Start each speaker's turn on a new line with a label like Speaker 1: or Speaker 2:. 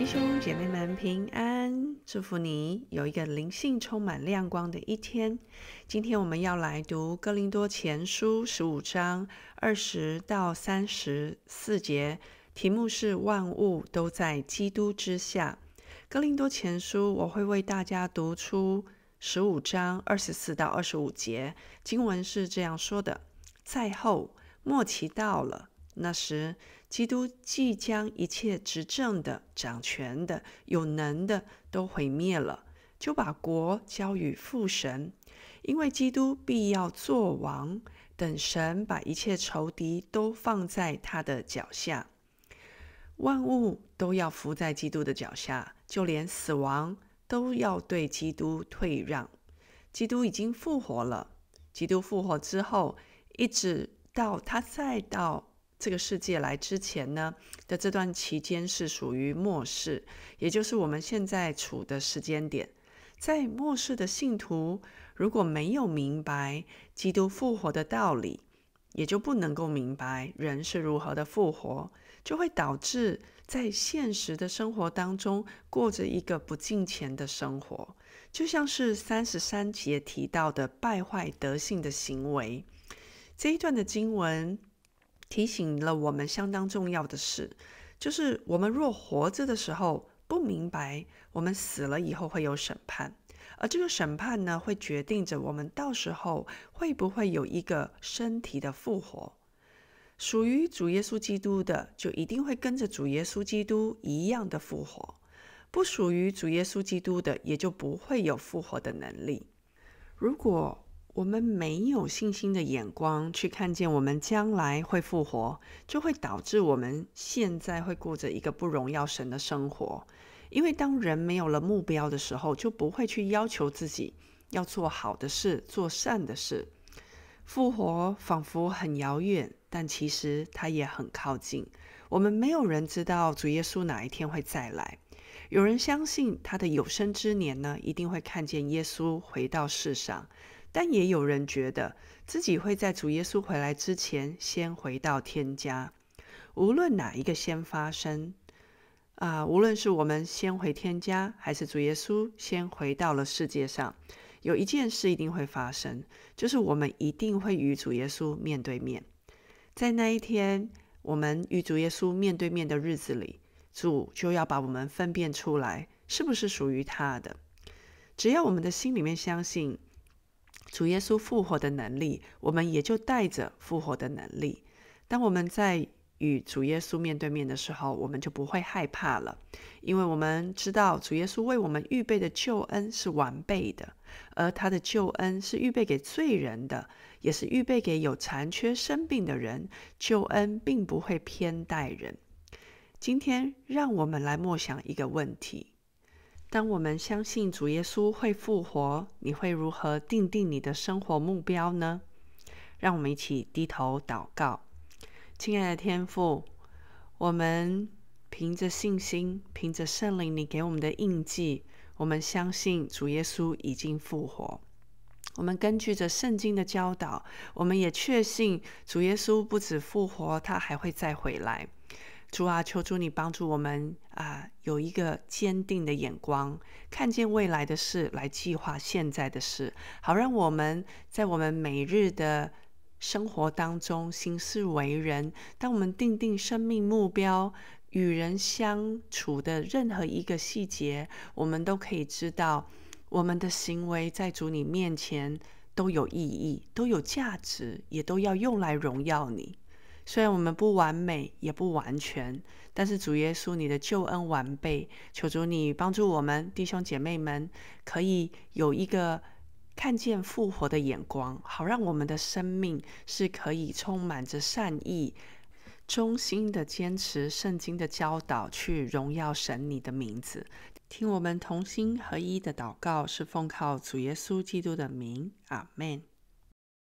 Speaker 1: 弟兄姐妹们平安，祝福你有一个灵性充满亮光的一天。今天我们要来读《哥林多前书》十五章二十到三十四节，题目是“万物都在基督之下”。《哥林多前书》，我会为大家读出十五章二十四到二十五节。经文是这样说的：“在后末期到了。”那时，基督即将一切执政的、掌权的、有能的都毁灭了，就把国交与父神，因为基督必要做王，等神把一切仇敌都放在他的脚下，万物都要伏在基督的脚下，就连死亡都要对基督退让。基督已经复活了，基督复活之后，一直到他再到。这个世界来之前呢的这段期间是属于末世，也就是我们现在处的时间点。在末世的信徒如果没有明白基督复活的道理，也就不能够明白人是如何的复活，就会导致在现实的生活当中过着一个不敬虔的生活，就像是三十三节提到的败坏德性的行为这一段的经文。提醒了我们相当重要的事，就是我们若活着的时候不明白，我们死了以后会有审判，而这个审判呢，会决定着我们到时候会不会有一个身体的复活。属于主耶稣基督的，就一定会跟着主耶稣基督一样的复活；不属于主耶稣基督的，也就不会有复活的能力。如果我们没有信心的眼光去看见我们将来会复活，就会导致我们现在会过着一个不荣耀神的生活。因为当人没有了目标的时候，就不会去要求自己要做好的事、做善的事。复活仿佛很遥远，但其实它也很靠近。我们没有人知道主耶稣哪一天会再来。有人相信他的有生之年呢，一定会看见耶稣回到世上。但也有人觉得自己会在主耶稣回来之前先回到天家。无论哪一个先发生啊，无论是我们先回天家，还是主耶稣先回到了世界上，有一件事一定会发生，就是我们一定会与主耶稣面对面。在那一天，我们与主耶稣面对面的日子里，主就要把我们分辨出来是不是属于他的。只要我们的心里面相信。主耶稣复活的能力，我们也就带着复活的能力。当我们在与主耶稣面对面的时候，我们就不会害怕了，因为我们知道主耶稣为我们预备的救恩是完备的，而他的救恩是预备给罪人的，也是预备给有残缺、生病的人。救恩并不会偏待人。今天，让我们来默想一个问题。当我们相信主耶稣会复活，你会如何定定你的生活目标呢？让我们一起低头祷告，亲爱的天父，我们凭着信心，凭着圣灵你给我们的印记，我们相信主耶稣已经复活。我们根据着圣经的教导，我们也确信主耶稣不止复活，他还会再回来。主啊，求主你帮助我们啊，有一个坚定的眼光，看见未来的事来计划现在的事，好让我们在我们每日的生活当中行事为人。当我们定定生命目标，与人相处的任何一个细节，我们都可以知道，我们的行为在主你面前都有意义，都有价值，也都要用来荣耀你。虽然我们不完美，也不完全，但是主耶稣，你的救恩完备。求主你帮助我们弟兄姐妹们，可以有一个看见复活的眼光，好让我们的生命是可以充满着善意，忠心的坚持圣经的教导，去荣耀神你的名字。听我们同心合一的祷告，是奉靠主耶稣基督的名，阿门。